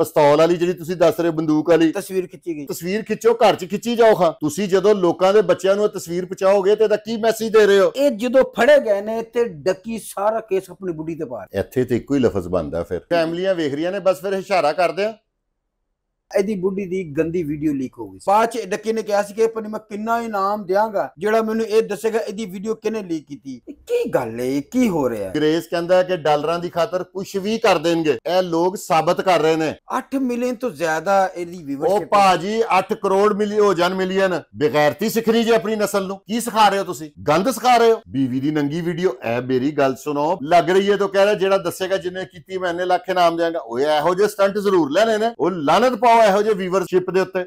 ਪਿਸਤੌਲ ਵਾਲੀ ਜਿਹੜੀ ਤੁਸੀਂ ਦੱਸ ਰਹੇ ਬੰਦੂਕ ਵਾਲੀ ਤਸਵੀਰ ਖਿੱਚੀ ਗਈ ਤਸਵੀਰ ਖਿੱਚੋ ਘਰ 'ਚ ਖਿੱਚੀ ਜਾਓ ਖਾਂ ਤੁਸੀਂ ਜਦੋਂ ਲੋਕਾਂ ਦੇ ਬੱਚਿਆਂ ਨੂੰ ਇਹ ਤਸਵੀਰ ਪਹੁੰਚਾਓਗੇ ਤੇ ਇਹਦਾ ਕੀ ਮੈਸੇਜ ਦੇ ਰਹੇ ਹੋ ਇਹ ਜਦੋਂ ਫੜੇ ਗਏ ਨੇ ਤੇ ਡੱਕੀ ਸਾਰਾ ਕੇਸ ਆਪਣੀ ਬੁੱਢੀ ਤੇ ਪਾ ਇੱਥੇ ਤੇ ਇੱਕੋ ਹੀ ਲਫ਼ਜ਼ ਬਣਦਾ ਫਿਰ ਫੈਮਲੀਆਂ ਵੇਖ ਰਹੀਆਂ ਨੇ ਬਸ ਫਿਰ ਇਸ਼ਾਰਾ ਕਰਦੇ ਆ ਇਹਦੀ ਬੁੱਢੀ ਦੀ ਗੰਦੀ ਵੀਡੀਓ ਲੀਕ ਹੋ ਗਈ ਬਾਅਦ ਚ ਡੱਕੀ ਨੇ ਕਿਹਾ ਸੀ ਕਿ ਪਰ ਮੈਂ ਕਿੰਨਾ ਇਨਾਮ ਦੇਵਾਂਗਾ ਜਿਹੜਾ ਮੈਨੂੰ ਇਹ ਦੱਸੇਗਾ ਇਹਦੀ ਵੀਡੀਓ ਕਿਹਨੇ ਲੀਕ ਕੀਤੀ ਕੀ ਗੱਲ ਹੈ ਕੀ ਹੋ ਰਿਹਾ ਗ੍ਰੇਸ ਕਹਿੰਦਾ ਹੈ ਕਿ ਡਾਲਰਾਂ ਦੀ ਖਾਤਰ ਕੁਝ ਵੀ ਕਰ ਦੇਣਗੇ ਇਹ ਲੋਕ ਸਾਬਤ ਕਰ ਰਹੇ ਨੇ 8 ਮਿਲੀਅਨ ਤੋਂ ਜ਼ਿਆਦਾ ਇਹਦੀ ਉਹ ਭਾਜੀ 8 ਕਰੋੜ ਮਿਲੀ ਹੋ ਜਾਣ ਮਿਲੀਅਨ ਬੇਗੈਰਤੀ ਸਿੱਖ ਰਹੀ ਜੇ ਆਪਣੀ ਨਸਲ ਨੂੰ ਕੀ ਸਿਖਾ ਰਹੇ ਹੋ ਤੁਸੀਂ ਗੰਦ ਸਿਖਾ ਰਹੇ ਹੋ ਬੀਵੀ ਦੀ ਨੰਗੀ ਵੀਡੀਓ ਐ ਮੇਰੀ ਗੱਲ ਸੁਣੋ ਲੱਗ ਰਹੀ ਹੈ ਤਾਂ ਕਹਿ ਰਿਹਾ ਜਿਹੜਾ ਦੱਸੇਗਾ ਜਿੰਨੇ ਕੀਤੀ ਮੈਂ ਇਹਨੇ ਲੱਖ ਇਨਾਮ ਦੇਵਾਂਗਾ ਓਏ ਇਹੋ ਜਿਹੇ ਸਟੰਟ ਜ਼ਰੂਰ ਲੈਣੇ ਨੇ ਉਹ ਲਾਨਤ ਪਾਓ ਵਾ ਇਹੋ ਜਿਹੇ ਵੀਵਰਸ਼ਿਪ ਦੇ ਉੱਤੇ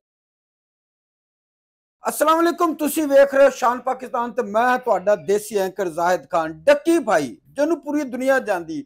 ਅਸਲਾਮ ਅਲੈਕੁਮ ਤੁਸੀਂ ਵੇਖ ਰਹੇ ਹੋ ਸ਼ਾਨ ਪਾਕਿਸਤਾਨ ਤੇ ਮੈਂ ਤੁਹਾਡਾ ਦੇਸੀ ਐਂਕਰ ਜ਼ਾਹਿਦ ਖਾਨ ਡੱਕੀ ਭਾਈ ਜਿਹਨੂੰ ਪੂਰੀ ਦੁਨੀਆ ਜਾਣਦੀ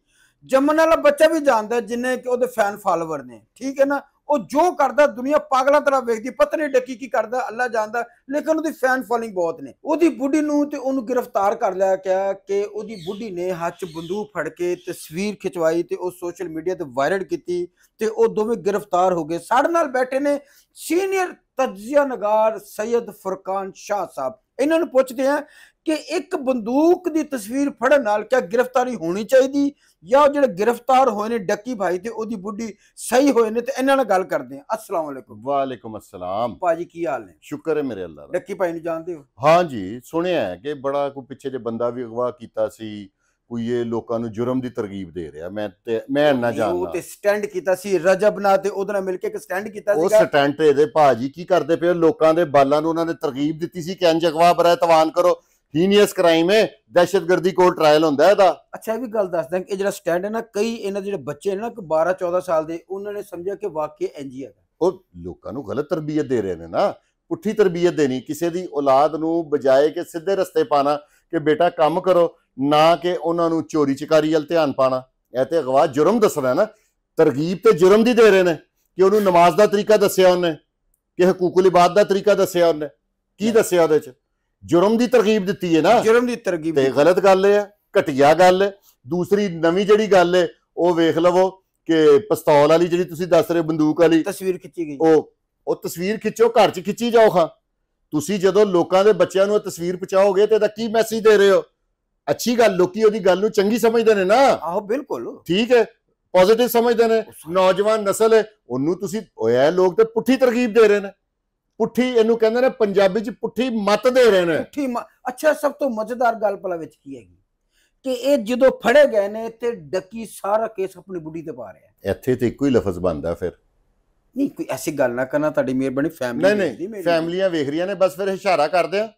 ਜੰਮਣ ਵਾਲਾ ਬੱਚਾ ਵੀ ਜਾਣਦਾ ਜਿੰਨੇ ਕਿ ਉਹਦੇ ਫੈਨ ਫਾਲੋਅਰ ਨੇ ਠੀਕ ਹੈ ਨਾ ਉਹ ਜੋ ਕਰਦਾ ਦੁਨੀਆ ਪਾਗਲਾਂ ਤਰ੍ਹਾਂ ਵੇਖਦੀ ਪਤਾ ਨਹੀਂ ਡੱਕੀ ਕੀ ਕਰਦਾ ਅੱਲਾ ਜਾਣਦਾ ਲੇਕਿਨ ਉਹਦੀ ਫੈਨ ਫਾਲੋਇੰਗ ਬਹੁਤ ਨੇ ਉਹਦੀ ਬੁੱਢੀ ਨੂੰ ਤੇ ਉਹਨੂੰ ਗ੍ਰਿਫਤਾਰ ਕਰ ਲਿਆ ਗਿਆ ਕਿ ਉਹਦੀ ਬੁੱਢੀ ਨੇ ਹੱਥ ਬੰਦੂਕ ਫੜ ਕੇ ਤਸਵੀਰ ਖਿਚਵਾਈ ਤੇ ਉਹ ਸੋਸ਼ਲ ਮੀਡੀਆ ਤੇ ਵਾਇਰਲ ਕੀਤੀ ਤੇ ਉਹ ਦੋਵੇਂ ਗ੍ਰਿਫਤਾਰ ਹੋ ਗਏ ਸਾਡੇ ਨਾਲ ਬੈਠੇ ਨੇ ਸੀਨੀਅਰ ਤਜਜ਼ੀਆ ਨਗਾਰ ਸੈਦ ਫੁਰਕਾਨ ਸ਼ਾਹ ਸਾਹਿਬ ਇਹਨਾਂ ਨੂੰ ਪੁੱਛਦੇ ਆ ਕਿ ਇੱਕ ਬੰਦੂਕ ਦੀ ਤਸਵੀਰ ਫੜਨ ਨਾਲ ਕਿਆ ਗ੍ਰਿਫਤਾਰੀ ਹੋਣੀ ਚਾਹੀਦੀ ਜਾਂ ਜਿਹੜੇ ਗ੍ਰਿਫਤਾਰ ਹੋਏ ਨੇ ਡੱਕੀ ਭਾਈ ਤੇ ਉਹਦੀ ਬੁੱਢੀ ਸਹੀ ਹੋਏ ਨੇ ਤੇ ਇਹਨਾਂ ਨਾਲ ਗੱਲ ਕਰਦੇ ਆ ਅਸਲਾਮ ਵਾਲੇਕੁਮ ਵਾਲੇਕੁਮ ਅਸਲਾਮ ਭਾਜੀ ਕੀ ਹਾਲ ਨੇ ਸ਼ੁਕਰ ਹੈ ਮੇਰੇ ਅੱਲਾ ਗੱਲਾਂ ਦਾ ਡੱਕੀ ਭਾਈ ਨੂੰ ਜਾਣਦੇ ਹੋ ਹਾਂਜੀ ਸੁਣਿਆ ਹੈ ਕਿ ਬੜਾ ਕੋਈ ਪਿੱਛੇ ਜੇ ਬੰਦਾ ਵੀ ਅਗਵਾ ਕੀਤਾ ਸੀ ਕੋਈ ਇਹ ਲੋਕਾਂ ਨੂੰ ਜੁਰਮ ਦੀ ਤਰਗੀਬ ਦੇ ਰਿਹਾ ਮੈਂ ਤੇ ਮੈਂ ਨਾ ਜਾਣਦਾ ਉਹ ਤੇ ਸਟੈਂਡ ਕੀਤਾ ਸੀ ਰਜਬ ਨਾਲ ਤੇ ਉਹਦੇ ਨਾਲ ਮਿਲ ਕੇ ਇੱਕ ਸਟੈਂਡ ਕੀਤਾ ਉਹ ਸਟੈਂਡ ਸਟੈਂਟ ਇਹਦੇ ਭਾਜੀ ਕੀ ਕਰਦੇ ਪਏ ਲੋਕਾਂ ਦੇ ਬਾਲਾਂ ਨੂੰ ਉਹਨਾਂ ਨੇ ਤਰਗੀਬ ਦਿੱਤੀ ਸੀ ਕਿ ਅੰਜ ਅਗਵਾ ਬਰਾ ਤਵਾਨ ਕਰੋ ਹੀਨੀਅਸ ਕ੍ਰਾਈਮ ਹੈ ਦਹਿਸ਼ਤਗਰਦੀ ਕੋਰਟ ਟ੍ਰਾਇਲ ਹੁੰਦਾ ਇਹਦਾ ਅੱਛਾ ਇਹ ਵੀ ਗੱਲ ਦੱਸਦਾ ਕਿ ਇਹ ਜਿਹੜਾ ਸਟੈਂਡ ਹੈ ਨਾ ਕਈ ਇਹਨਾਂ ਦੇ ਜਿਹੜੇ ਬੱਚੇ ਨੇ ਨਾ ਕਿ 12 14 ਸਾਲ ਦੇ ਉਹਨਾਂ ਨੇ ਸਮਝਿਆ ਕਿ ਵਾਕਿਆ ਇੰਜ ਹੀ ਉਹ ਲੋਕਾਂ ਨੂੰ ਗਲਤ ਤਰਬੀਅਤ ਦੇ ਰਹੇ ਨੇ ਨਾ ਪੁੱਠੀ ਤਰਬੀਅਤ ਦੇਣੀ ਕਿਸੇ ਦੀ ਔਲਾਦ ਨੂੰ ਬਜਾਏ ਕਿ ਸਿੱਧੇ ਰਸਤੇ ਪਾਣਾ ਕਿ ਬੇਟਾ ਕੰਮ ਕਰੋ ਨਾ ਕਿ ਉਹਨਾਂ ਨੂੰ ਚੋਰੀ ਚਕਾਰੀ ਵੱਲ ਧਿਆਨ ਪਾਣਾ ਇਹ ਤੇ ਅਗਵਾ ਜੁਰਮ ਦੱਸਦਾ ਨਾ ਤਰਗੀਬ ਤੇ ਜੁਰਮ ਦੀ ਦੇ ਰਹੇ ਨੇ ਕਿ ਉਹਨੂੰ ਨਮਾਜ਼ ਦਾ ਤਰੀਕਾ ਦੱਸਿਆ ਉਹਨੇ ਕਿ ਹਕੂਕੁਲ ਇਬਾਦ ਦਾ ਤਰੀਕਾ ਦੱਸਿਆ ਉਹਨੇ ਕੀ ਦੱਸਿਆ ਉਹਦੇ ਚ ਜੁਰਮ ਦੀ ਤਰਗੀਬ ਦਿੱਤੀ ਹੈ ਨਾ ਜੁਰਮ ਦੀ ਤਰਗੀਬ ਤੇ ਗਲਤ ਗੱਲ ਹੈ ਘਟਿਆ ਗੱਲ ਹੈ ਦੂਸਰੀ ਨਵੀਂ ਜਿਹੜੀ ਗੱਲ ਹੈ ਉਹ ਵੇਖ ਲਵੋ ਕਿ ਪਿਸਤੌਲ ਵਾਲੀ ਜਿਹੜੀ ਤੁਸੀਂ ਦੱਸ ਰਹੇ ਬੰਦੂਕ ਵਾਲੀ ਤਸਵੀਰ ਖਿੱਚੀ ਗਈ ਉਹ ਉਹ ਤਸਵੀਰ ਖਿੱਚੋ ਘਰ 'ਚ ਖਿੱਚੀ ਜਾਓ ਖਾਂ ਤੁਸੀਂ ਜਦੋਂ ਲੋਕਾਂ ਦੇ ਬੱਚਿਆਂ ਨੂੰ ਇਹ ਤਸਵੀਰ ਪਹੁੰਚਾਓਗੇ ਤੇ ਇਹਦਾ ਕੀ ਮੈਸੇਜ ਦੇ ਰਹੇ ਹੋ ਅੱਛੀ ਗੱਲ ਲੋਕੀ ਉਹਦੀ ਗੱਲ ਨੂੰ ਚੰਗੀ ਸਮਝਦੇ ਨੇ ਨਾ ਆਹੋ ਬਿਲਕੁਲ ਠੀਕ ਹੈ ਪੋਜ਼ਿਟਿਵ ਸਮਝਦੇ ਨੇ ਨੌਜਵਾਨ ਨਸਲ ਹੈ ਉਹਨੂੰ ਤੁਸੀਂ ਹੋਇਆ ਲੋਕ ਤੇ ਪੁੱਠੀ ਤਰਕੀਬ ਦੇ ਰਹੇ ਨੇ ਪੁੱਠੀ ਇਹਨੂੰ ਕਹਿੰਦੇ ਨੇ ਪੰਜਾਬੀ ਚ ਪੁੱਠੀ ਮਤ ਦੇ ਰਹੇ ਨੇ ਪੁੱਠੀ ਅੱਛਾ ਸਭ ਤੋਂ ਮਜ਼ੇਦਾਰ ਗੱਲ ਪਲਾ ਵਿੱਚ ਕੀ ਹੈਗੀ ਕਿ ਇਹ ਜਦੋਂ ਫੜੇ ਗਏ ਨੇ ਤੇ ਡੱਕੀ ਸਾਰਾ ਕੇਸ ਆਪਣੀ ਬੁੱਢੀ ਤੇ ਪਾ ਰਿਹਾ ਇੱਥੇ ਤੇ ਇੱਕੋ ਹੀ ਲਫ਼ਜ਼ ਬਣਦਾ ਫਿਰ ਨਹੀਂ ਕੋਈ ਐਸੀ ਗੱਲ ਨਾ ਕਰਨਾ ਤੁਹਾਡੀ ਮਿਹਰਬਾਨੀ ਫੈਮਲੀ ਨਹੀਂ ਨਹੀਂ ਫੈਮਲੀਆਂ ਵੇਖ ਰਹੀਆਂ ਨੇ ਬਸ ਫਿਰ ਇਸ਼ਾਰਾ ਕਰਦੇ ਆ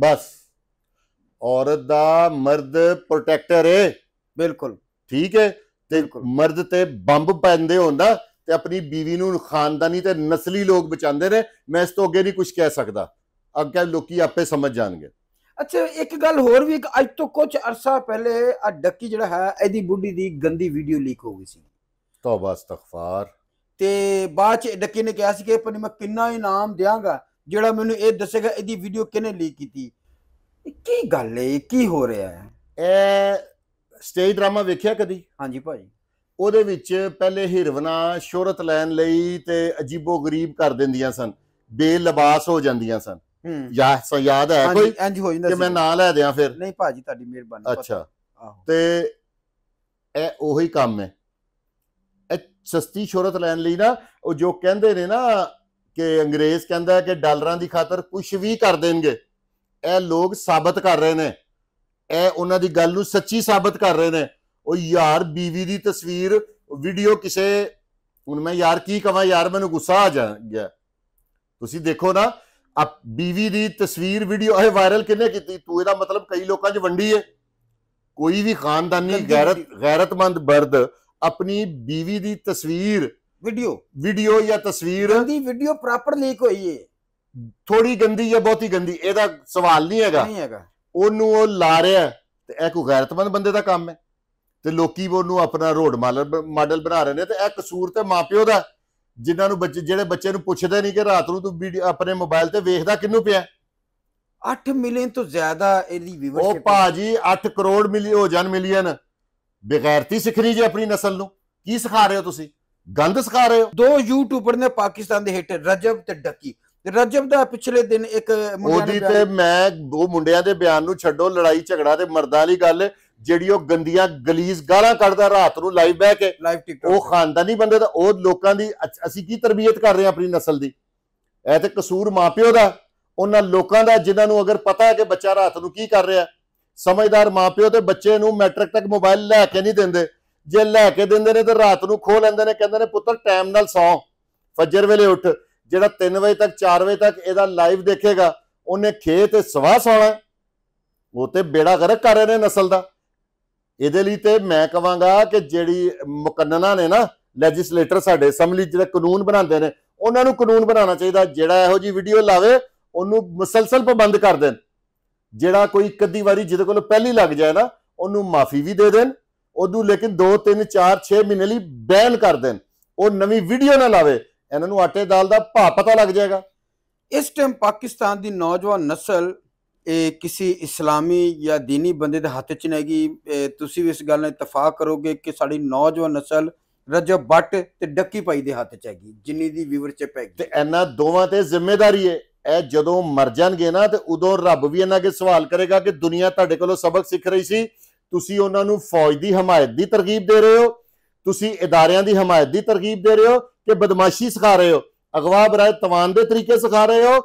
ਬਸ ਔਰਤ ਦਾ ਮਰਦ ਪ੍ਰੋਟੈਕਟਰ ਹੈ ਬਿਲਕੁਲ ਠੀਕ ਹੈ ਤੇ ਮਰਦ ਤੇ ਬੰਬ ਪੈਂਦੇ ਹੁੰਦਾ ਤੇ ਆਪਣੀ بیوی ਨੂੰ ਖਾਨਦਾਨੀ ਤੇ ਨਸਲੀ ਲੋਕ ਬਚਾਉਂਦੇ ਨੇ ਮੈਂ ਇਸ ਤੋਂ ਅੱਗੇ ਨਹੀਂ ਕੁਝ ਕਹਿ ਸਕਦਾ ਅੱਗੇ ਲੋਕੀ ਆਪੇ ਸਮਝ ਜਾਣਗੇ ਅੱਛਾ ਇੱਕ ਗੱਲ ਹੋਰ ਵੀ ਇੱਕ ਅੱਜ ਤੋਂ ਕੁਝ ਅਰਸਾ ਪਹਿਲੇ ਆ ਡੱਕੀ ਜਿਹੜਾ ਹੈ ਇਹਦੀ ਬੁੱਢੀ ਦੀ ਗੰਦੀ ਵੀਡੀਓ ਲੀਕ ਹੋ ਗਈ ਸੀ ਤੌਬਾ ਅਸਤਗਫਾਰ ਤੇ ਬਾਅਦ ਚ ਡੱਕੇ ਨੇ ਕਿਹਾ ਸੀ ਕਿ ਪਰ ਮੈਂ ਕਿੰਨਾ ਇਨਾਮ ਦਿਆਂਗਾ ਜਿਹੜਾ ਮੈਨੂੰ ਇਹ ਦੱਸੇਗਾ ਇਹਦੀ ਵੀਡੀਓ ਕਿਨੇ ਲੀਕ ਕੀਤੀ ਕੀ ਗੱਲ ਹੈ ਕੀ ਹੋ ਰਿਹਾ ਹੈ ਇਹ ਸਟੇਜ ਡਰਾਮਾ ਵੇਖਿਆ ਕਦੀ ਹਾਂਜੀ ਭਾਈ ਉਹਦੇ ਵਿੱਚ ਪਹਿਲੇ ਹਿਰਵਨਾ ਸ਼ੋਹਰਤ ਲੈਣ ਲਈ ਤੇ ਅਜੀਬੋ ਗਰੀਬ ਕਰ ਦਿੰਦੀਆਂ ਸਨ ਬੇਲਬਾਸ ਹੋ ਜਾਂਦੀਆਂ ਸਨ ਯਾ ਯਾਦ ਹੈ ਕੋਈ ਇੰਜ ਹੋ ਜਾਂਦਾ ਸੀ ਕਿ ਮੈਂ ਨਾਂ ਲੈ ਦਿਆਂ ਫਿਰ ਨਹੀਂ ਭਾਜੀ ਤੁਹਾਡੀ ਮਿਹਰਬਾਨੀ ਅੱਛਾ ਤੇ ਇਹ ਉਹੀ ਕੰਮ ਹੈ ਸਸਤੀ ਸ਼ੋਹਰਤ ਲੈਣ ਲਈ ਨਾ ਉਹ ਜੋ ਕਹਿੰਦੇ ਨੇ ਨਾ ਕਿ ਅੰਗਰੇਜ਼ ਕਹਿੰਦਾ ਕਿ ਡਾਲਰਾਂ ਦੀ ਖਾਤਰ ਕੁਝ ਵੀ ਕਰ ਦੇਣਗੇ ਇਹ ਲੋਕ ਸਾਬਤ ਕਰ ਰਹੇ ਨੇ ਇਹ ਉਹਨਾਂ ਦੀ ਗੱਲ ਨੂੰ ਸੱਚੀ ਸਾਬਤ ਕਰ ਰਹੇ ਨੇ ਉਹ ਯਾਰ ਬੀਵੀ ਦੀ ਤਸਵੀਰ ਵੀਡੀਓ ਕਿਸੇ ਹੁਣ ਮੈਂ ਯਾਰ ਕੀ ਕਵਾਂ ਯਾਰ ਮੈਨੂੰ ਗੁੱਸਾ ਆ ਜਾ ਗਿਆ ਤੁਸੀਂ ਦੇਖੋ ਨਾ ਆ ਬੀਵੀ ਦੀ ਤਸਵੀਰ ਵੀਡੀਓ ਇਹ ਵਾਇਰਲ ਕਿੰਨੇ ਕੀਤੀ ਤੂੰ ਇਹਦਾ ਮਤਲਬ ਕਈ ਲੋਕਾਂ 'ਚ ਵੰਡੀ ਏ ਕੋਈ ਵੀ ਖਾਨਦਾਨੀ ਗੈਰਤ ਗੈਰਤਮੰਦ ਬਰਦ ਆਪਣੀ ਬੀਵੀ ਦੀ ਤਸਵੀਰ ਵੀਡੀਓ ਵੀਡੀਓ ਜਾਂ ਤਸਵੀਰ ਦੀ ਵੀਡੀਓ ਪ੍ਰੋਪਰ ਲੀਕ ਹੋਈ ਏ ਥੋੜੀ ਗੰਦੀ ਜਾਂ ਬਹੁਤੀ ਗੰਦੀ ਇਹਦਾ ਸਵਾਲ ਨਹੀਂ ਹੈਗਾ ਨਹੀਂ ਹੈਗਾ ਉਹਨੂੰ ਉਹ ਲਾ ਰਿਹਾ ਤੇ ਇਹ ਕੋਈ ਗੈਰਤਮੰਦ ਬੰਦੇ ਦਾ ਕੰਮ ਹੈ ਤੇ ਲੋਕੀ ਉਹਨੂੰ ਆਪਣਾ ਰੋਡ ਮਾਡਲ ਬਣਾ ਰਹੇ ਨੇ ਤੇ ਇਹ ਕਸੂਰ ਤੇ ਮਾਪਿਓ ਦਾ ਜਿਨ੍ਹਾਂ ਨੂੰ ਬੱਚੇ ਜਿਹੜੇ ਬੱਚੇ ਨੂੰ ਪੁੱਛਦੇ ਨਹੀਂ ਕਿ ਰਾਤ ਨੂੰ ਤੂੰ ਵੀਡੀਓ ਆਪਣੇ ਮੋਬਾਈਲ ਤੇ ਵੇਖਦਾ ਕਿੰਨੂੰ ਪਿਆ 8 ਮਿਲੀਅਨ ਤੋਂ ਜ਼ਿਆਦਾ ਇਹਦੀ ਵੀਵਰਸ਼ਿਪ ਉਹ ਭਾਜੀ 8 ਕਰੋੜ ਮਿਲੀ ਹੋ ਜਾਣ ਮਿਲੀਅਨ ਬੇਗੈਰਤੀ ਸਿੱਖਣੀ ਜੇ ਆਪਣੀ ਨਸਲ ਨੂੰ ਕੀ ਸਿਖਾ ਰਹੇ ਹੋ ਤੁਸੀਂ ਗੰਦ ਸਿਖਾ ਰਹੇ ਹੋ ਦੋ ਯੂਟਿਊਬਰ ਨੇ ਪਾਕਿਸਤਾਨ ਦੇ ਹਿੱਟ ਰਜਬ ਤੇ ਡੱਕੀ ਰਜਬ ਦਾ ਪਿਛਲੇ ਦਿਨ ਇੱਕ ਉਹਦੀ ਤੇ ਮੈਂ ਉਹ ਮੁੰਡਿਆਂ ਦੇ ਬਿਆਨ ਨੂੰ ਛੱਡੋ ਲੜਾਈ ਝਗੜਾ ਤੇ ਮਰਦਾਂ ਵਾਲੀ ਗੱਲ ਜਿਹੜੀ ਉਹ ਗੰਦੀਆਂ ਗਲੀਜ਼ ਗਾਲਾਂ ਕੱਢਦਾ ਰਾਤ ਨੂੰ ਲਾਈਵ ਬਹਿ ਕੇ ਲਾਈਵ ਟਿਕਟੋਕ ਉਹ ਖਾਨਦਾਨੀ ਬੰਦੇ ਦਾ ਉਹ ਲੋਕਾਂ ਦੀ ਅਸੀਂ ਕੀ ਤਰਬੀਅਤ ਕਰ ਰਹੇ ਹਾਂ ਆਪਣੀ ਨਸਲ ਦੀ ਇਹ ਤੇ ਕਸੂਰ ਮਾਪਿਓ ਦਾ ਉਹਨਾਂ ਲੋਕਾਂ ਦਾ ਜਿਨ੍ਹਾਂ ਨੂੰ ਅਗਰ ਪਤਾ ਹੈ ਕਿ ਬੱਚਾ ਰਾਤ ਨੂੰ ਕੀ ਕਰ ਰਿਹਾ ਸਮਝਦਾਰ ਮਾਪਿਓ ਤੇ ਬੱਚੇ ਨੂੰ ਮੈਟ੍ਰਿਕ ਤੱਕ ਮੋਬਾਈਲ ਲੈ ਕੇ ਨਹੀਂ ਦਿੰਦੇ ਜੇ ਲੈ ਕੇ ਦਿੰਦੇ ਨੇ ਤੇ ਰਾਤ ਨੂੰ ਖੋ ਲੈਂਦੇ ਨੇ ਕਹਿੰਦੇ ਨੇ ਪੁੱਤਰ ਟਾਈਮ ਨਾਲ ਸੌ ਫਜਰ ਵੇਲੇ ਉੱਠ ਜਿਹੜਾ 3 ਵਜੇ ਤੱਕ 4 ਵਜੇ ਤੱਕ ਇਹਦਾ ਲਾਈਵ ਦੇਖੇਗਾ ਉਹਨੇ ਖੇਤ ਤੇ ਸਵਾ ਸੌਣਾ ਉਹ ਤੇ ਬੇੜਾ ਗਰਕ ਕਰ ਰਹੇ ਨੇ ਨਸਲ ਦਾ ਇਹਦੇ ਲਈ ਤੇ ਮੈਂ ਕਵਾਂਗਾ ਕਿ ਜਿਹੜੀ ਮੁਕੰਨਨਾ ਨੇ ਨਾ ਲੈਜਿਸਲੇਟਰ ਸਾਡੇ ਅਸੈਂਬਲੀ ਜਿਹੜੇ ਕਾਨੂੰਨ ਬਣਾਉਂਦੇ ਨੇ ਉਹਨਾਂ ਨੂੰ ਕਾਨੂੰਨ ਬਣਾਉਣਾ ਚਾਹੀਦਾ ਜਿਹੜਾ ਇਹੋ ਜੀ ਵੀਡੀਓ ਲਾਵੇ ਉਹਨੂੰ ਮੁਸਲਸਲ ਪਾਬੰਦ ਕਰ ਦੇਣ ਜਿਹੜਾ ਕੋਈ ਅੱਧੀ ਵਾਰੀ ਜਿਹਦੇ ਕੋਲ ਪਹਿਲੀ ਲੱਗ ਜਾਏ ਨਾ ਉਹਨੂੰ ਮਾਫੀ ਵੀ ਦੇ ਦੇਣ ਉਦੋਂ ਲੇਕਿਨ 2 3 4 6 ਮਹੀਨੇ ਲਈ ਬੈਨ ਕਰ ਦੇਣ ਉਹ ਨਵੀਂ ਵੀਡੀਓ ਨਾ ਲਾਵੇ ਇਹਨਾਂ ਨੂੰ ਆਟੇ ਦਾਲ ਦਾ ਭਾਅ ਪਤਾ ਲੱਗ ਜਾਏਗਾ ਇਸ ਟਾਈਮ ਪਾਕਿਸਤਾਨ ਦੀ ਨੌਜਵਾਨ ਨਸਲ ਇਹ ਕਿਸੇ ਇਸਲਾਮੀ ਜਾਂ دینی ਬੰਦੇ ਦੇ ਹੱਥ 'ਚ ਨਹੀਂ ਹੈਗੀ ਤੁਸੀਂ ਵੀ ਇਸ ਗੱਲ ਨਾਲ ਇਤਫਾਕ ਕਰੋਗੇ ਕਿ ਸਾਡੀ ਨੌਜਵਾਨ ਨਸਲ ਰਜਬ ਬੱਟ ਤੇ ਡੱਕੀ ਪਾਈ ਦੇ ਹੱਥ 'ਚ ਹੈਗੀ ਜਿੰਨੀ ਦੀ ਵਿਵਰਚ ਪੈ ਗਈ ਤੇ ਇਹਨਾਂ ਦੋਵਾਂ ਤੇ ਜ਼ਿੰਮੇਵਾਰੀ ਹੈ ਇਹ ਜਦੋਂ ਮਰ ਜਾਣਗੇ ਨਾ ਤੇ ਉਦੋਂ ਰੱਬ ਵੀ ਇਹਨਾਂ ਕੇ ਸਵਾਲ ਕਰੇਗਾ ਕਿ ਦੁਨੀਆ ਤੁਹਾਡੇ ਕੋਲੋਂ ਸਬਕ ਸਿੱਖ ਰਹੀ ਸੀ ਤੁਸੀਂ ਉਹਨਾਂ ਨੂੰ ਫੌਜ ਦੀ ਹਮਾਇਤ ਦੀ ਤਰਗੀਬ ਦੇ ਰਹੇ ਹੋ ਤੁਸੀਂ ਇਦਾਰਿਆਂ ਦੀ ਹਮਾਇਤ ਦੀ ਤਰਗੀਬ ਦੇ ਰਹੇ ਹੋ ਕਿ ਬਦਮਾਸ਼ੀ ਸਿਖਾ ਰਹੇ ਹੋ ਅਗਵਾ ਬਰਾਏ ਤਵਾਨ ਦੇ ਤਰੀਕੇ ਸਿਖਾ ਰਹੇ ਹੋ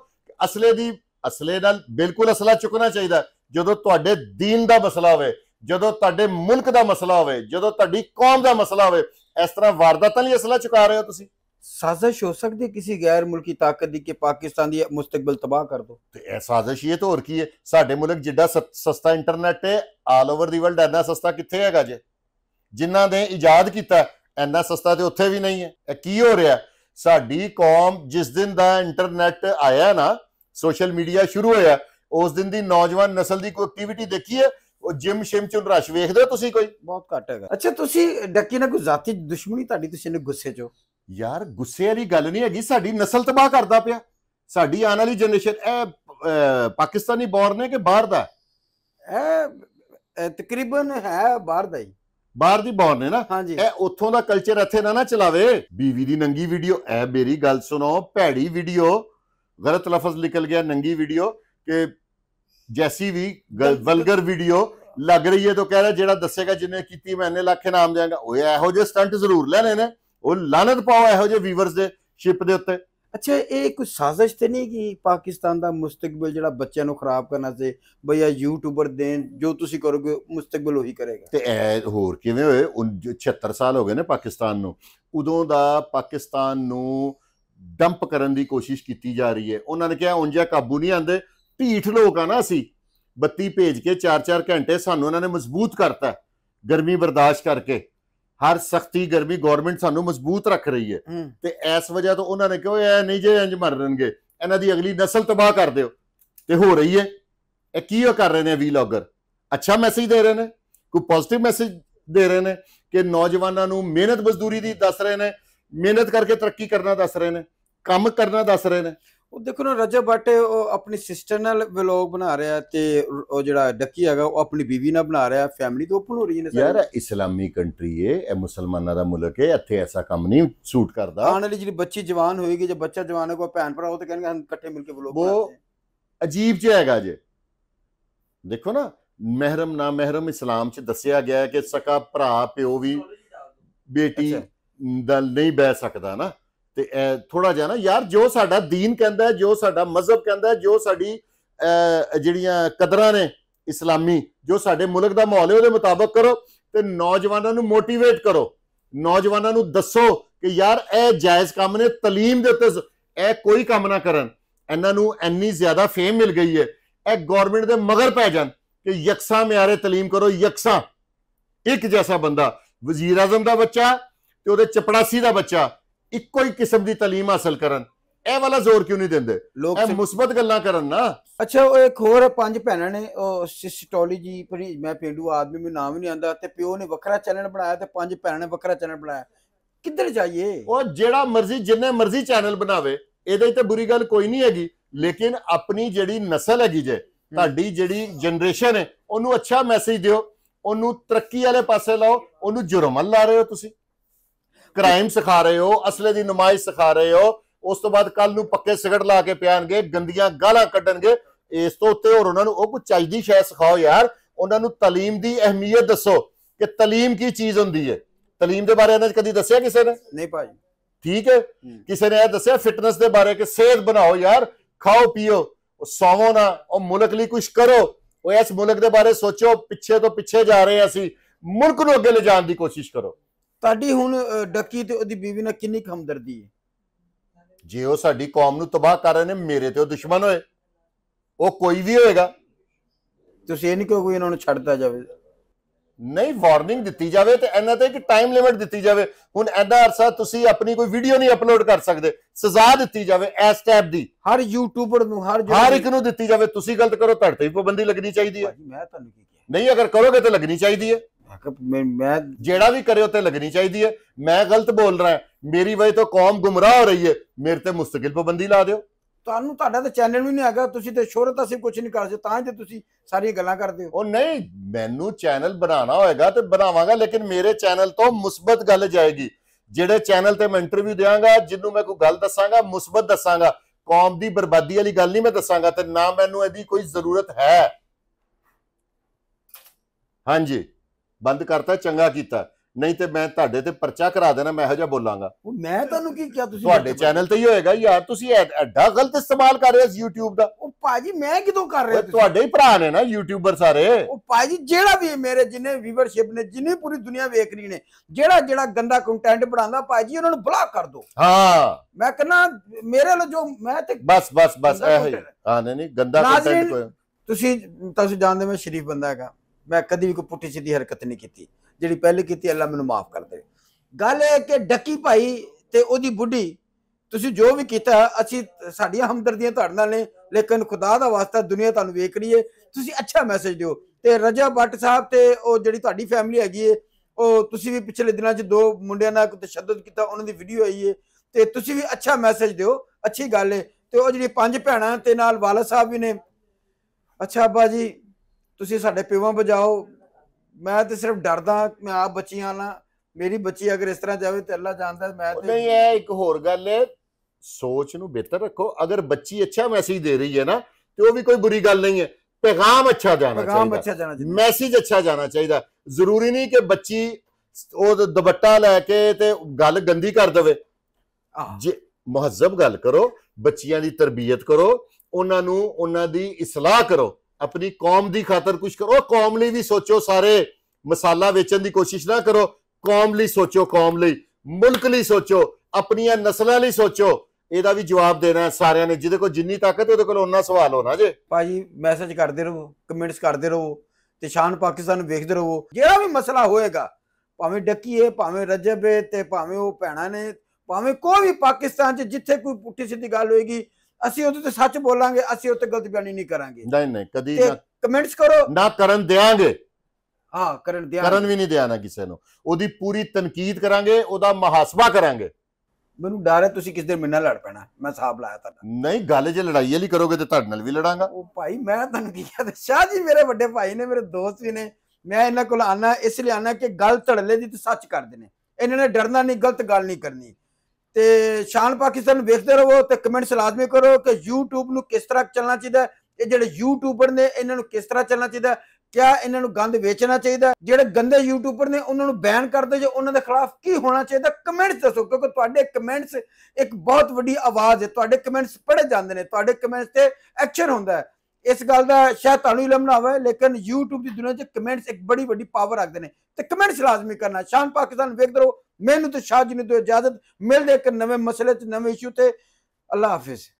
ਅਸਲੇ ਦੀ ਅਸਲੇ ਨਾਲ ਬਿਲਕੁਲ ਅਸਲਾ ਚੁੱਕਣਾ ਚਾਹੀਦਾ ਜਦੋਂ ਤੁਹਾਡੇ دین ਦਾ ਮਸਲਾ ਹੋਵੇ ਜਦੋਂ ਤੁਹਾਡੇ ਮੁਲਕ ਦਾ ਮਸਲਾ ਹੋਵੇ ਜਦੋਂ ਤੁਹਾਡੀ ਕੌਮ ਦਾ ਮਸਲਾ ਹੋਵੇ ਇਸ ਤਰ੍ਹਾਂ ਵਾਰਦਾਤਾਂ ਲਈ ਅਸਲਾ ਚੁਕਾ ਰਹੇ ਹੋ ਤੁਸੀਂ साजिश हो सकती है किसी गैर मुल्की ताकत की कि पाकिस्तान की मुस्तकबिल तबाह कर दो तो साजिश ये तो और की है साढ़े मुल्क जिडा सस्ता इंटरनेट है ਆਲ ਓਵਰ ਦੀ ਵਰਲਡ ਐਨਾ ਸਸਤਾ ਕਿੱਥੇ ਹੈਗਾ ਜੇ ਜਿਨ੍ਹਾਂ ਨੇ ਇਜਾਦ ਕੀਤਾ ਐਨਾ ਸਸਤਾ ਤੇ ਉੱਥੇ ਵੀ ਨਹੀਂ ਹੈ ਇਹ ਕੀ ਹੋ ਰਿਹਾ ਸਾਡੀ ਕੌਮ ਜਿਸ ਦਿਨ ਦਾ ਇੰਟਰਨੈਟ ਆਇਆ ਨਾ ਸੋਸ਼ਲ ਮੀਡੀਆ ਸ਼ੁਰੂ ਹੋਇਆ ਉਸ ਦਿਨ ਦੀ ਨੌਜਵਾਨ ਨਸਲ ਦੀ ਕੋਈ ਐਕਟੀਵਿਟੀ ਦੇਖੀ ਹੈ ਉਹ ਜਿਮ ਸ਼ਿਮ ਚ ਰਸ਼ ਵੇਖਦੇ ਹੋ ਤੁਸੀਂ ਕੋਈ ਬਹੁਤ ਘੱਟ ਹੈਗਾ ਅੱਛਾ ਤੁਸੀਂ ਡੱਕੀ ਨਾਲ ਕੋਈ ਜ਼ਾਤੀ ਦੁਸ਼ਮਣੀ ਤੁਹਾਡੀ ਤੁਸੀਂ ਨੇ ਗੁੱਸੇ ਚੋ ਯਾਰ ਗੁੱਸੇ ਵਾਲੀ ਗੱਲ ਨਹੀਂ ਹੈਗੀ ਸਾਡੀ ਨਸਲ ਤਬਾਹ ਕਰਦਾ ਪਿਆ ਸਾਡੀ ਆਉਣ ਵਾਲੀ ਜਨਰੇਸ਼ਨ ਇਹ ਪਾਕਿਸਤਾਨੀ ਬੌਰ ਨੇ ਕਿ ਬਾਹਰ ਦਾ ਇਹ ਤਕਰੀਬਨ ਹੈ ਬਾਹਰ ਦਾ ਹੀ ਬਾਹਰ ਦੀ ਬੌਰ ਨੇ ਨਾ ਇਹ ਉੱਥੋਂ ਦਾ ਕਲਚਰ ਇੱਥੇ ਨਾ ਨਾ ਚਲਾਵੇ ਬੀਵੀ ਦੀ ਨੰਗੀ ਵੀਡੀਓ ਐ ਮੇਰੀ ਗੱਲ ਸੁਣੋ ਭੈੜੀ ਵੀਡੀਓ ਗਲਤ ਲਫ਼ਜ਼ ਨਿਕਲ ਗਿਆ ਨੰਗੀ ਵੀਡੀਓ ਕਿ ਜੈਸੀ ਵੀ ਵਲਗਰ ਵੀਡੀਓ ਲੱਗ ਰਹੀ ਹੈ ਤਾਂ ਕਹਿ ਰਿਹਾ ਜਿਹੜਾ ਦੱਸੇਗਾ ਜਿੰਨੇ ਕੀਤੀ ਮੈਂ ਇੰਨੇ ਲੱਖ ਇਨਾਮ ਦੇਵਾਂਗਾ ਓਏ ਇਹੋ ਜਿਹੇ ਸਟੰਟ ਜ਼ਰੂਰ ਲੈਣੇ ਨੇ ਉਹ ਲਾਨਤ ਪਾਉ ਇਹੋ ਜਿਹੇ ਵੀਵਰਸ ਦੇ ਸ਼ਿਪ ਦੇ ਉੱਤੇ ਅੱਛਾ ਇਹ ਕੋਈ ਸਾਜ਼ਿਸ਼ ਤੇ ਨਹੀਂ ਕਿ ਪਾਕਿਸਤਾਨ ਦਾ ਮੁਸਤਕਬਲ ਜਿਹੜਾ ਬੱਚਿਆਂ ਨੂੰ ਖਰਾਬ ਕਰਨਾ ਸੀ ਭਈਆ ਯੂਟਿਊਬਰ ਦੇ ਜੋ ਤੁਸੀਂ ਕਰੋਗੇ ਮੁਸਤਕਬਲ ਉਹੀ ਕਰੇਗਾ ਤੇ ਇਹ ਹੋਰ ਕਿਵੇਂ ਹੋਏ 76 ਸਾਲ ਹੋ ਗਏ ਨੇ ਪਾਕਿਸਤਾਨ ਨੂੰ ਉਦੋਂ ਦਾ ਪਾਕਿਸਤਾਨ ਨੂੰ ਡੰਪ ਕਰਨ ਦੀ ਕੋਸ਼ਿਸ਼ ਕੀਤੀ ਜਾ ਰਹੀ ਹੈ ਉਹਨਾਂ ਨੇ ਕਿਹਾ ਉਂਝਾ ਕਾਬੂ ਨਹੀਂ ਆਂਦੇ ਢੀਠ ਲੋਕ ਆ ਨਾ ਅਸੀਂ ਬੱਤੀ ਭੇਜ ਕੇ 4-4 ਘੰਟੇ ਸਾਨੂੰ ਉਹਨਾਂ ਨੇ ਮਜ਼ਬੂਤ ਕਰਤਾ ਗਰਮੀ ਬਰਦਾਸ਼ਤ ਕਰਕੇ ਹਰ ਸਖਤੀ ਗਰਮੀ ਗਵਰਨਮੈਂਟ ਸਾਨੂੰ ਮਜ਼ਬੂਤ ਰੱਖ ਰਹੀ ਹੈ ਤੇ ਇਸ ਵਜ੍ਹਾ ਤੋਂ ਉਹਨਾਂ ਨੇ ਕਿਹਾ ਇਹ ਨਹੀਂ ਜੇ ਇੰਜ ਮਰ ਰਣਗੇ ਇਹਨਾਂ ਦੀ ਅਗਲੀ نسل ਤਬਾਹ ਕਰ ਦਿਓ ਤੇ ਹੋ ਰਹੀ ਹੈ ਇਹ ਕੀ ਕਰ ਰਹੇ ਨੇ ਵੀ ਲੋਗਰ ਅੱਛਾ ਮੈਸੇਜ ਦੇ ਰਹੇ ਨੇ ਕੋਈ ਪੋਜ਼ਿਟਿਵ ਮੈਸੇਜ ਦੇ ਰਹੇ ਨੇ ਕਿ ਨੌਜਵਾਨਾਂ ਨੂੰ ਮਿਹਨਤ ਮਜ਼ਦੂਰੀ ਦੀ ਦੱਸ ਰਹੇ ਨੇ ਮਿਹਨਤ ਕਰਕੇ ਤਰੱਕੀ ਕਰਨਾ ਦੱਸ ਰਹੇ ਨੇ ਕੰਮ ਕਰਨਾ ਦੱਸ ਰਹੇ ਨੇ ਉਹ ਦੇਖੋ ਨਾ ਰਜਬ ਬਾਟੇ ਉਹ ਆਪਣੀ ਸਿਸਟਰ ਨਾਲ ਵਲੌਗ ਬਣਾ ਰਿਹਾ ਤੇ ਉਹ ਜਿਹੜਾ ਡੱਕੀ ਹੈਗਾ ਉਹ ਆਪਣੀ ਬੀਵੀ ਨਾਲ ਬਣਾ ਰਿਹਾ ਫੈਮਿਲੀ ਤੋਂ ਓਪਨ ਹੋ ਰਹੀ ਹੈ ਯਾਰ ਇਸਲਾਮੀ ਕੰਟਰੀ ਏ ਇਹ ਮੁਸਲਮਾਨਾਂ ਦਾ ਮੁਲਕ ਏ ਇੱਥੇ ਐਸਾ ਕੰਮ ਨਹੀਂ ਸੂਟ ਕਰਦਾ ਆਉਣ ਵਾਲੀ ਜਿਹੜੀ ਬੱਚੀ ਜਵਾਨ ਹੋਏਗੀ ਜੇ ਬੱਚਾ ਜਵਾਨ ਕੋ ਭੈਣ ਭਰਾ ਉਹ ਤੇ ਕਹਿੰਗੇ ਹਾਂ ਇਕੱਠੇ ਮਿਲ ਕੇ ਵਲੌਗ ਬਣਾਉਂਦੇ ਅਜੀਬ ਜਿਹਾ ਹੈਗਾ ਜੇ ਦੇਖੋ ਨਾ ਮਹਿਰਮ ਨਾ ਮਹਿਰਮ ਇਸਲਾਮ ਚ ਦੱਸਿਆ ਗਿਆ ਹੈ ਕਿ ਸਕਾ ਭਰਾ ਪਿਓ ਵੀ ਬੇਟੀ ਦਾ ਨਹੀਂ ਬਹਿ ਸਕਦਾ ਨਾ ਤੇ ਥੋੜਾ ਜਿਹਾ ਨਾ ਯਾਰ ਜੋ ਸਾਡਾ دین ਕਹਿੰਦਾ ਹੈ ਜੋ ਸਾਡਾ ਮਜ਼ਹਬ ਕਹਿੰਦਾ ਹੈ ਜੋ ਸਾਡੀ ਜਿਹੜੀਆਂ ਕਦਰਾਂ ਨੇ ਇਸਲਾਮੀ ਜੋ ਸਾਡੇ ਮੁਲਕ ਦਾ ਮਾਹੌਲ ਹੈ ਉਹਦੇ ਮੁਤਾਬਕ ਕਰੋ ਤੇ ਨੌਜਵਾਨਾਂ ਨੂੰ ਮੋਟੀਵੇਟ ਕਰੋ ਨੌਜਵਾਨਾਂ ਨੂੰ ਦੱਸੋ ਕਿ ਯਾਰ ਇਹ ਜਾਇਜ਼ ਕੰਮ ਨੇ ਤਾਲੀਮ ਦੇ ਉੱਤੇ ਇਹ ਕੋਈ ਕੰਮ ਨਾ ਕਰਨ ਇਹਨਾਂ ਨੂੰ ਇੰਨੀ ਜ਼ਿਆਦਾ ਫੇਮ ਮਿਲ ਗਈ ਹੈ ਇਹ ਗਵਰਨਮੈਂਟ ਦੇ ਮਗਰ ਪੈ ਜਾਣ ਕਿ ਯਕਸਾ ਮਿਆਰੇ ਤਾਲੀਮ ਕਰੋ ਯਕਸਾ ਇੱਕ ਜੈਸਾ ਬੰਦਾ ਵਜ਼ੀਰ ਆਜ਼ਮ ਦਾ ਬੱਚਾ ਤੇ ਉਹਦੇ ਚਪੜਾਸੀ ਦਾ ਬੱਚਾ ਇੱਕੋ ਹੀ ਕਿਸਮ ਦੀ تعلیم ਹਾਸਲ ਕਰਨ ਇਹ ਵਾਲਾ ਜ਼ੋਰ ਕਿਉਂ ਨਹੀਂ ਦਿੰਦੇ ਲੋਕ ਇਹ ਮੁਸਬਤ ਗੱਲਾਂ ਕਰਨ ਨਾ ਅੱਛਾ ਉਹ ਇੱਕ ਹੋਰ ਪੰਜ ਭੈਣਾਂ ਨੇ ਉਹ ਸਿਸਟੋਲੋਜੀ ਮੈਂ ਪਿੰਡੂ ਆਦਮੀ ਮੈਨੂੰ ਨਾਮ ਨਹੀਂ ਆਂਦਾ ਤੇ ਪਿਓ ਨੇ ਵੱਖਰਾ ਚੈਨਲ ਬਣਾਇਆ ਤੇ ਪੰਜ ਭੈਣਾਂ ਨੇ ਵੱਖਰਾ ਚੈਨਲ ਬਣਾਇਆ ਕਿੱਧਰ ਜਾਈਏ ਉਹ ਜਿਹੜਾ ਮਰਜ਼ੀ ਜਿੰਨੇ ਮਰਜ਼ੀ ਚੈਨਲ ਬਣਾਵੇ ਇਹਦੇ ਤੇ ਬੁਰੀ ਗੱਲ ਕੋਈ ਨਹੀਂ ਹੈਗੀ ਲੇਕਿਨ ਆਪਣੀ ਜਿਹੜੀ ਨਸਲ ਹੈਗੀ ਜੇ ਤੁਹਾਡੀ ਜਿਹੜੀ ਜਨਰੇਸ਼ਨ ਹੈ ਉਹਨੂੰ ਅੱਛਾ ਮੈਸੇਜ ਦਿਓ ਉਹਨੂੰ ਤਰੱਕੀ ਵਾਲੇ ਪਾਸੇ ਲਾਓ ਉਹਨੂੰ ਜੁਰਮ ਲਾ ਰਹੇ ਹੋ ਤੁਸੀਂ ક્રાઈમ સિખા ਰਹੇ હો અસલેની નમાય સિખા ਰਹੇ હો ઉસ તો બાદ કલ નુ પક્કે સકડ લા કે પ્યાન ગે ગંદિયા ગાલા કડન ગે એ સોતે ઓર ઓના નુ ઓ કુ ચાઈદી શાય સિખાઓ યાર ઓના નુ તાલિમ દી અહમિયત દસો કે તાલિમ કી ચીઝ હોંદી હે તાલિમ دے બારે ઓના કદી દસિયા કિસે ને નહીં બાજી ઠીક હે કિસે ને આ દસિયા ફિટનેસ دے બારે કે સેહદ બનાઓ યાર ખાઓ પિયો ઓ સંગો ના ઓ મુલક લિ કુછ કરો ઓ ایس મુલક دے બારે સોચો પીછે તો પીછે જા રહે હે assi મુલક નુ અگے લે જાન દી કોશિશ કરો ਤੁਹਾਡੀ ਹੁਣ ਡੱਕੀ ਤੇ ਉਹਦੀ ਬੀਵੀ ਨਾਲ ਕਿੰਨੀ ਹਮਦਰਦੀ ਹੈ ਜੇ ਉਹ ਸਾਡੀ ਕੌਮ ਨੂੰ ਤਬਾਹ ਕਰ ਰਹੇ ਨੇ ਮੇਰੇ ਤੇ ਉਹ ਦੁਸ਼ਮਣ ਹੋਏ ਉਹ ਕੋਈ ਵੀ ਹੋਏਗਾ ਤੁਸੀਂ ਇਹ ਨਹੀਂ ਕਹੋ ਕੋਈ ਇਹਨਾਂ ਨੂੰ ਛੱਡਦਾ ਜਾਵੇ ਨਹੀਂ ਵਾਰਨਿੰਗ ਦਿੱਤੀ ਜਾਵੇ ਤੇ ਇਹਨਾਂ ਤੇ ਇੱਕ ਟਾਈਮ ਲਿਮਿਟ ਦਿੱਤੀ ਜਾਵੇ ਹੁਣ ਐਦਾ ਅਰਸਾ ਤੁਸੀਂ ਆਪਣੀ ਕੋਈ ਵੀਡੀਓ ਨਹੀਂ ਅਪਲੋਡ ਕਰ ਸਕਦੇ ਸਜ਼ਾ ਦਿੱਤੀ ਜਾਵੇ ਇਸ ਟਾਈਪ ਦੀ ਹਰ ਯੂਟਿਊਬਰ ਨੂੰ ਹਰ ਹਰ ਇੱਕ ਨੂੰ ਦਿੱਤੀ ਜਾਵੇ ਤੁਸੀਂ ਗਲਤ ਕਰੋ ਤੁਹਾਡੇ ਤੇ ਵੀ ਪਾਬੰਦੀ ਲੱਗਣੀ ਚਾਹੀਦੀ ਹੈ ਮੈਂ ਤੁਹਾਨੂੰ ਕੀ ਕਿਹਾ ਨਹੀਂ ਅਗਰ ਕਰੋਗੇ ਤਾਂ ਲੱਗਣੀ ਚਾਹੀਦੀ ਹੈ मैं जेड़ा भी करे उत्ते लगनी चाहिए है मैं गलत बोल रहा है मेरी वजह तो कौम गुमराह हो रही है मेरे ते मुस्तकिल पाबंदी ला दियो ਤੁਹਾਨੂੰ ਤੁਹਾਡਾ ਤਾਂ ਚੈਨਲ ਵੀ ਨਹੀਂ ਹੈਗਾ ਤੁਸੀਂ ਤੇ ਸ਼ੋਹਰਤ ਅਸੀਂ ਕੁਝ ਨਹੀਂ ਕਰਦੇ ਤਾਂ ਜੇ ਤੁਸੀਂ ਸਾਰੀਆਂ ਗੱਲਾਂ ਕਰਦੇ ਹੋ ਉਹ ਨਹੀਂ ਮੈਨੂੰ ਚੈਨਲ ਬਣਾਉਣਾ ਹੋਏਗਾ ਤੇ ਬਣਾਵਾਂਗਾ ਲੇਕਿਨ ਮੇਰੇ ਚੈਨਲ ਤੋਂ ਮੁਸਬਤ ਗੱਲ ਜਾਏਗੀ ਜਿਹੜੇ ਚੈਨਲ ਤੇ ਮੈਂ ਇੰਟਰਵਿਊ ਦਿਆਂਗਾ ਜਿੰਨੂੰ ਮੈਂ ਕੋਈ ਗੱਲ ਦੱਸਾਂਗਾ ਮੁਸਬਤ ਦੱਸਾਂਗਾ ਕੌਮ ਦੀ ਬਰਬਾਦੀ ਵਾਲੀ ਗੱਲ ਨਹੀਂ ਮੈਂ ਦੱਸਾਂਗਾ ਤੇ ਨਾ ਮੈਨੂੰ ਇਹਦੀ ਕੋਈ ਜ਼ਰੂਰਤ ਹੈ ਹਾਂਜੀ ਬੰਦ ਕਰਤਾ ਚੰਗਾ ਕੀਤਾ ਨਹੀਂ ਤੇ ਮੈਂ ਤੁਹਾਡੇ ਤੇ ਪਰਚਾ ਕਰਾ ਦੇਣਾ ਮੈਂ ਇਹੋ ਜਿਹਾ ਬੋਲਾਂਗਾ ਉਹ ਮੈਂ ਤੁਹਾਨੂੰ ਕੀ ਕਿਹਾ ਤੁਸੀਂ ਤੁਹਾਡੇ ਚੈਨਲ ਤੇ ਹੀ ਹੋਏਗਾ ਯਾਰ ਤੁਸੀਂ ਐਡਾ ਗਲਤ ਇਸਤੇਮਾਲ ਕਰ ਰਹੇ ਹੋ YouTube ਦਾ ਉਹ ਭਾਜੀ ਮੈਂ ਕਿਦੋਂ ਕਰ ਰਿਹਾ ਤੁਸੀਂ ਤੁਹਾਡੇ ਹੀ ਭਰਾ ਨੇ ਨਾ ਯੂਟਿਊਬਰ ਸਾਰੇ ਉਹ ਭਾਜੀ ਜਿਹੜਾ ਵੀ ਮੇਰੇ ਜਿੰਨੇ ਵੀਵਰਸ਼ਿਪ ਨੇ ਜਿੰਨੀ ਪੂਰੀ ਦੁਨੀਆ ਵੇਖ ਰਹੀ ਨੇ ਜਿਹੜਾ ਜਿਹੜਾ ਗੰਦਾ ਕੰਟੈਂਟ ਬਣਾਉਂਦਾ ਭਾਜੀ ਉਹਨਾਂ ਨੂੰ ਬਲਾਕ ਕਰ ਦਿਓ ਹਾਂ ਮੈਂ ਕਹਿੰਦਾ ਮੇਰੇ ਵੱਲੋਂ ਜੋ ਮੈਂ ਤੇ ਬਸ ਬਸ ਬਸ ਇਹੋ ਹੀ ਹਾਂ ਨਹੀਂ ਨਹੀਂ ਗੰਦਾ ਕੰਟੈਂਟ ਕੋਈ ਤੁਸੀਂ ਤੁਸੀਂ ਜਾਣਦੇ ਮੈਂ ਸ਼ਰੀਫ ਬੰਦਾ ਹੈਗਾ ਮੈਂ ਕਦੀ ਵੀ ਕੋਈ ਪੁੱਠੀ ਸਿੱਧੀ ਹਰਕਤ ਨਹੀਂ ਕੀਤੀ ਜਿਹੜੀ ਪਹਿਲੇ ਕੀਤੀ ਅੱਲਾ ਮੈਨੂੰ ਮਾਫ ਕਰ ਦੇ ਗੱਲ ਇਹ ਕਿ ਡੱਕੀ ਭਾਈ ਤੇ ਉਹਦੀ ਬੁੱਢੀ ਤੁਸੀਂ ਜੋ ਵੀ ਕੀਤਾ ਅਸੀਂ ਸਾਡੀਆਂ ਹਮਦਰਦੀਆਂ ਤੁਹਾਡੇ ਨਾਲ ਨੇ ਲੇਕਿਨ ਖੁਦਾ ਦਾ ਵਾਸਤਾ ਦੁਨੀਆ ਤੁਹਾਨੂੰ ਵੇਖ ਰਹੀ ਹੈ ਤੁਸੀਂ ਅੱਛਾ ਮੈਸੇਜ ਦਿਓ ਤੇ ਰਜਾ ਬੱਟ ਸਾਹਿਬ ਤੇ ਉਹ ਜਿਹੜੀ ਤੁਹਾਡੀ ਫੈਮਿਲੀ ਹੈਗੀ ਹੈ ਉਹ ਤੁਸੀਂ ਵੀ ਪਿਛਲੇ ਦਿਨਾਂ 'ਚ ਦੋ ਮੁੰਡਿਆਂ ਨਾਲ ਤਸ਼ੱਦਦ ਕੀਤਾ ਉਹਨਾਂ ਦੀ ਵੀਡੀਓ ਆਈ ਹੈ ਤੇ ਤੁਸੀਂ ਵੀ ਅੱਛਾ ਮੈਸੇਜ ਦਿਓ ਅੱਛੀ ਗੱਲ ਹੈ ਤੇ ਉਹ ਜਿਹੜੀ ਪੰਜ ਭੈਣਾਂ ਤੇ ਨਾਲ ਵਾਲਾ ਸਾਹਿਬ ਵੀ ਨੇ ਅੱਛਾ ਅੱਬਾ ਜੀ ਤੁਸੀਂ ਸਾਡੇ ਪਿਵਾਂ ਬਜਾਓ ਮੈਂ ਤੇ ਸਿਰਫ ਡਰਦਾ ਮੈਂ ਆਪ ਬੱਚੀਆਂ ਨਾਲ ਮੇਰੀ ਬੱਚੀ ਅਗਰ ਇਸ ਤਰ੍ਹਾਂ ਜਾਵੇ ਤੇ ਅੱਲਾ ਜਾਣਦਾ ਮੈਂ ਤੇ ਨਹੀਂ ਇਹ ਇੱਕ ਹੋਰ ਗੱਲ ਹੈ ਸੋਚ ਨੂੰ ਬਿਹਤਰ ਰੱਖੋ ਅਗਰ ਬੱਚੀ ਅੱਛਾ ਮੈਸੇਜ ਦੇ ਰਹੀ ਹੈ ਨਾ ਤੇ ਉਹ ਵੀ ਕੋਈ ਬੁਰੀ ਗੱਲ ਨਹੀਂ ਹੈ ਪੈਗਾਮ ਅੱਛਾ ਜਾਣਾ ਚਾਹੀਦਾ ਪੈਗਾਮ ਅੱਛਾ ਜਾਣਾ ਚਾਹੀਦਾ ਮੈਸੇਜ ਅੱਛਾ ਜਾਣਾ ਚਾਹੀਦਾ ਜ਼ਰੂਰੀ ਨਹੀਂ ਕਿ ਬੱਚੀ ਉਹ ਦੁਪੱਟਾ ਲੈ ਕੇ ਤੇ ਗੱਲ ਗੰਦੀ ਕਰ ਦਵੇ ਜੇ ਮੁਹੱਜ਼ਬ ਗੱਲ ਕਰੋ ਬੱਚੀਆਂ ਦੀ ਤਰਬੀਅਤ ਕਰੋ ਉਹਨਾਂ ਨੂੰ ਉਹਨਾਂ ਦੀ ਇਸਲਾਹ ਕਰੋ ਆਪਣੀ ਕੌਮ ਦੀ ਖਾਤਰ ਕੁਝ ਕਰੋ ਕੌਮ ਲਈ ਵੀ ਸੋਚੋ ਸਾਰੇ ਮਸਾਲਾ ਵੇਚਣ ਦੀ ਕੋਸ਼ਿਸ਼ ਨਾ ਕਰੋ ਕੌਮ ਲਈ ਸੋਚੋ ਕੌਮ ਲਈ ਮੁਲਕ ਲਈ ਸੋਚੋ ਆਪਣੀਆਂ ਨਸਲਾਂ ਲਈ ਸੋਚੋ ਇਹਦਾ ਵੀ ਜਵਾਬ ਦੇਣਾ ਸਾਰਿਆਂ ਨੇ ਜਿਹਦੇ ਕੋਲ ਜਿੰਨੀ ਤਾਕਤ ਉਹਦੇ ਕੋਲ ਉਹਨਾਂ ਸਵਾਲ ਹੋਣਾ ਜੇ ਭਾਜੀ ਮੈਸੇਜ ਕਰਦੇ ਰਹੋ ਕਮੈਂਟਸ ਕਰਦੇ ਰਹੋ ਤੇ ਸ਼ਾਨ ਪਾਕਿਸਤਾਨ ਵੇਖਦੇ ਰਹੋ ਜਿਹੜਾ ਵੀ ਮਸਲਾ ਹੋਏਗਾ ਭਾਵੇਂ ਡੱਕੀ ਹੈ ਭਾਵੇਂ ਰਜਬ ਹੈ ਤੇ ਭਾਵੇਂ ਉਹ ਭੈਣਾ ਨੇ ਭਾਵੇਂ ਕੋਈ ਵੀ ਪਾਕਿਸਤਾਨ 'ਚ ਜਿੱਥੇ ਕੋਈ ਪੁੱਠੀ ਸਿੱਧੀ ਗੱਲ ਹੋਏਗੀ ਅਸੀਂ ਉਹਦੇ ਤੇ ਸੱਚ ਬੋਲਾਂਗੇ ਅਸੀਂ ਉੱਤੇ ਗਲਤ ਬਿਆਨੀ ਨਹੀਂ ਕਰਾਂਗੇ ਨਹੀਂ ਨਹੀਂ ਕਦੀ ਨਾ ਕਮੈਂਟਸ ਕਰੋ ਨਾ ਕਰਨ ਦੇਾਂਗੇ ਹਾਂ ਕਰਨ ਦਿਆਂ ਕਰਨ ਵੀ ਨਹੀਂ ਦੇਣਾ ਕਿਸੇ ਨੂੰ ਉਹਦੀ ਪੂਰੀ ਤਨਕੀਦ ਕਰਾਂਗੇ ਉਹਦਾ ਮੁਹਾਸਬਾ ਕਰਾਂਗੇ ਮੈਨੂੰ ਡਰ ਹੈ ਤੁਸੀਂ ਕਿਸ ਦਿਨ ਮੇਰੇ ਨਾਲ ਲੜ ਪੈਣਾ ਮੈਂ ਸਾਹਬ ਲਾਇਆ ਤੁਹਾਡਾ ਨਹੀਂ ਗੱਲ ਜੇ ਲੜਾਈ ਵਾਲੀ ਕਰੋਗੇ ਤੇ ਤੁਹਾਡੇ ਨਾਲ ਵੀ ਲੜਾਂਗਾ ਉਹ ਭਾਈ ਮੈਂ ਤੁਹਾਨੂੰ ਕੀ ਕਹਦਾ ਸ਼ਾਹ ਜੀ ਮੇਰੇ ਵੱਡੇ ਭਾਈ ਨੇ ਮੇਰੇ ਦੋਸਤ ਵੀ ਨੇ ਮੈਂ ਇਹਨਾਂ ਕੋਲ ਆਣਾ ਇਸ ਲਈ ਆਣਾ ਕਿ ਗੱਲ ਧੜਲੇ ਦੀ ਤੇ ਸੱਚ ਕਰਦੇ ਨੇ ਇਹਨਾਂ ਨੇ ਡਰਨਾ ਨਹੀਂ ਗਲਤ ਗੱਲ ਨਹੀਂ ਕਰਨੀ ਤੇ ਸ਼ਾਨ ਪਾਕਿਸਤਾਨ ਵੇਖਦੇ ਰਹੋ ਤੇ ਕਮੈਂਟਸ ਲਾਜ਼ਮੀ ਕਰੋ ਕਿ YouTube ਨੂੰ ਕਿਸ ਤਰ੍ਹਾਂ ਚੱਲਣਾ ਚਾਹੀਦਾ ਇਹ ਜਿਹੜੇ ਯੂਟਿਊਬਰ ਨੇ ਇਹਨਾਂ ਨੂੰ ਕਿਸ ਤਰ੍ਹਾਂ ਚੱਲਣਾ ਚਾਹੀਦਾ ਕਿਆ ਇਹਨਾਂ ਨੂੰ ਗੰਦ ਵੇਚਣਾ ਚਾਹੀਦਾ ਜਿਹੜੇ ਗੰਦੇ ਯੂਟਿਊਬਰ ਨੇ ਉਹਨਾਂ ਨੂੰ ਬੈਨ ਕਰਦੇ ਜੋ ਉਹਨਾਂ ਦੇ ਖਿਲਾਫ ਕੀ ਹੋਣਾ ਚਾਹੀਦਾ ਕਮੈਂਟਸ ਦੱਸੋ ਕਿਉਂਕਿ ਤੁਹਾਡੇ ਕਮੈਂਟਸ ਇੱਕ ਬਹੁਤ ਵੱਡੀ ਆਵਾਜ਼ ਹੈ ਤੁਹਾਡੇ ਕਮੈਂਟਸ ਪੜੇ ਜਾਂਦੇ ਨੇ ਤੁਹਾਡੇ ਕਮੈਂਟਸ ਤੇ ਐਕਸ਼ਨ ਹੁੰਦਾ ਹੈ ਇਸ ਗੱਲ ਦਾ ਸ਼ਾਇਦ ਤੁਹਾਨੂੰ ਇਲਮ ਨਾ ਹੋਵੇ ਲੇਕਿਨ YouTube ਦੀ ਦੁਨੀਆ 'ਚ ਕਮੈਂਟਸ ਇੱਕ ਬੜੀ ਵੱਡੀ ਪਾਵਰ ਰੱਖਦੇ ਨੇ ਤੇ ਕਮੈਂਟਸ ਲਾਜ਼ਮੀ ਕਰਨਾ ਸ਼ਾਨ ਪਾਕਿਸਤਾਨ ਵੇਖਦੇ ਰਹੋ ਮੈਨੂੰ ਤੇ ਸ਼ਾਹ ਜੀ ਨੂੰ ਦਿਓ ਇਜਾਜ਼ਤ ਮਿਲਦੇ ਇੱਕ ਨਵੇਂ ਮਸਲੇ 'ਚ ਨਵੇਂ ਇਸ਼ੂ ਤੇ ਅੱਲਾ ਹਾਫਿਜ਼